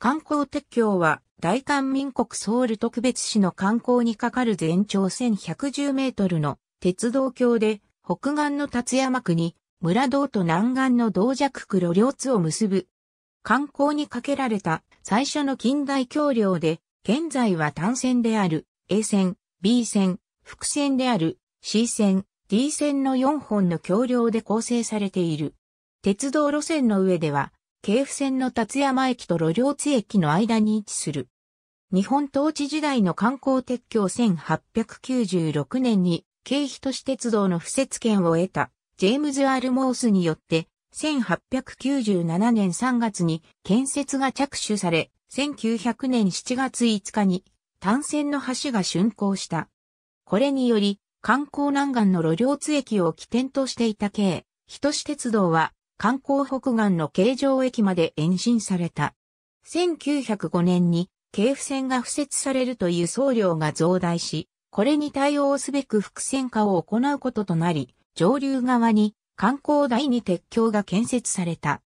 観光鉄橋は大韓民国ソウル特別市の観光にかかる全長1110メートルの鉄道橋で北岸の立山区に、村道と南岸の道弱区路両津を結ぶ。観光に架けられた最初の近代橋梁で、現在は単線である A 線、B 線、複線である C 線、D 線の4本の橋梁で構成されている。鉄道路線の上では京府線の立山駅と路両津駅の間に位置する。日本統治時代の観光撤去1896年に京非都市鉄道の付設権を得たジェームズ・アル・モースによって1897年3月に建設が着手され1900年7月5日に単線の橋が竣工した。これにより観光南岸の路両津駅を起点としていた京、人市鉄道は観光北岸の京城駅まで延伸された。1905年に京府線が付設されるという送料が増大し、これに対応すべく複線化を行うこととなり、上流側に観光台に鉄橋が建設された。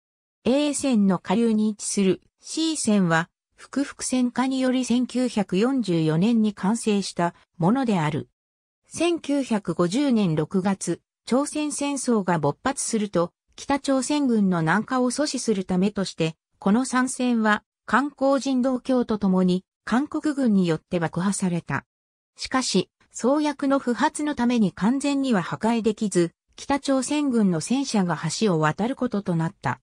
A 線の下流に位置する C 線は、複伏線化により1944年に完成したものである。1950年6月、朝鮮戦争が勃発すると、北朝鮮軍の南下を阻止するためとして、この参戦は、観光人道橋とともに、韓国軍によって爆破された。しかし、創薬の不発のために完全には破壊できず、北朝鮮軍の戦車が橋を渡ることとなった。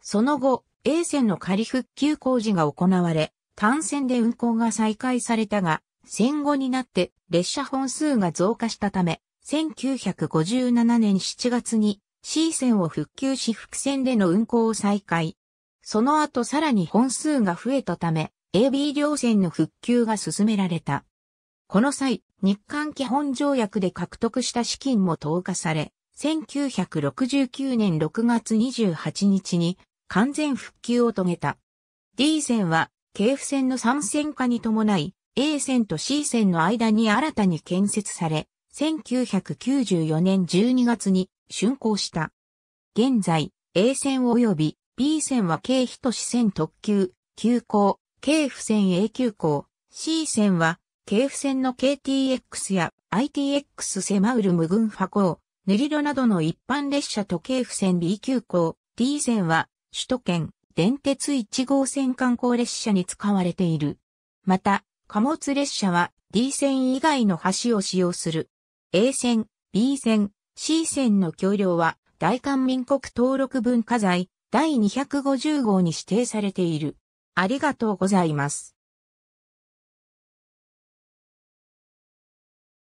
その後、A 線の仮復旧工事が行われ、単線で運行が再開されたが、戦後になって列車本数が増加したため、1957年7月に C 線を復旧し副線での運行を再開。その後さらに本数が増えたため、AB 両線の復旧が進められた。この際、日韓基本条約で獲得した資金も投下され、1969年6月28日に完全復旧を遂げた。D 線は、京府線の参線化に伴い、A 線と C 線の間に新たに建設され、1994年12月に竣工した。現在、A 線及び B 線は経費都市線特急、急行、京府線 A 急行、C 線は京府線の KTX や ITX セマウル無群波高、ネリロなどの一般列車と京府線 B 急行、D 線は首都圏、電鉄1号線観光列車に使われている。また、貨物列車は D 線以外の橋を使用する。A 線、B 線、C 線の橋梁は大韓民国登録文化財第250号に指定されている。ありがとうございます。